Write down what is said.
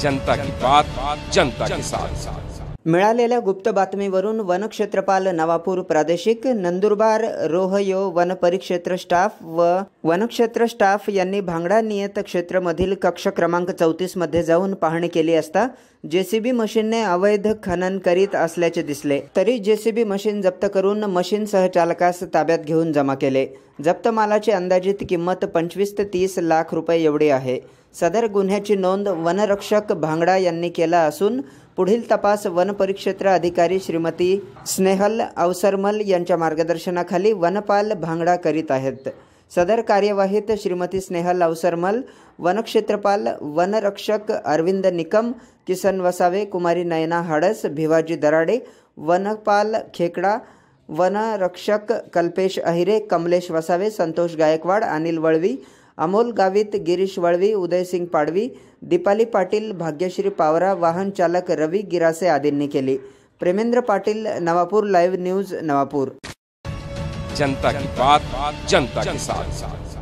जनता की बात जनता के साथ मिळालेल्या गुप्त बातमीवरून वनक्षेत्रपाल नवापूर प्रादेशिक नंदुरबार रोहयो वन परिक्षेत्र स्टाफ व वनक्षेत्र स्टाफ यांनी भांगडा नियत क्षेत्रमधील कक्ष क्रमांक मध्ये जाऊन पाहणी केली असता जेसीबी मशीनने अवैध खनन करीत असल्याचे दिसले तरी जेसीबी मशीन जप्त करून मशीन सहचालकास ताब्यात घेऊन जमा केले जप्तमालाची मालाची अंदाजित किंमत पंचवीस ते तीस लाख रुपये एवढी आहे सदर गुन्ह्याची नोंद वनरक्षक भांगडा यांनी केला असून पुढील तपास वनपरिक्षेत्र अधिकारी श्रीमती स्नेहल अवसरमल यांच्या मार्गदर्शनाखाली वनपाल भांगडा करीत आहेत सदर कार्यवाहीत श्रीमती स्नेहल अवसरमल वनक्षेत्रपाल वनरक्षक अरविंद निकम किसन वसावे कुमारी नयना हाडस भिवाजी दराडे वनपाल खेकडा वनरक्षक कल्पेश अहिरे कमलेश वसावे संतोष गायकवाड अनिल वळवी अमोल गावित गिरीश वळवी उदयसिंग पाडवी दीपाली पाटील भाग्यश्री पावरा वाहन चालक रवी गिरासे आदींनी केली प्रेमेंद्र पाटील नवापूर लाईव्ह न्यूज नवापूर जनता की बात जनता के साथ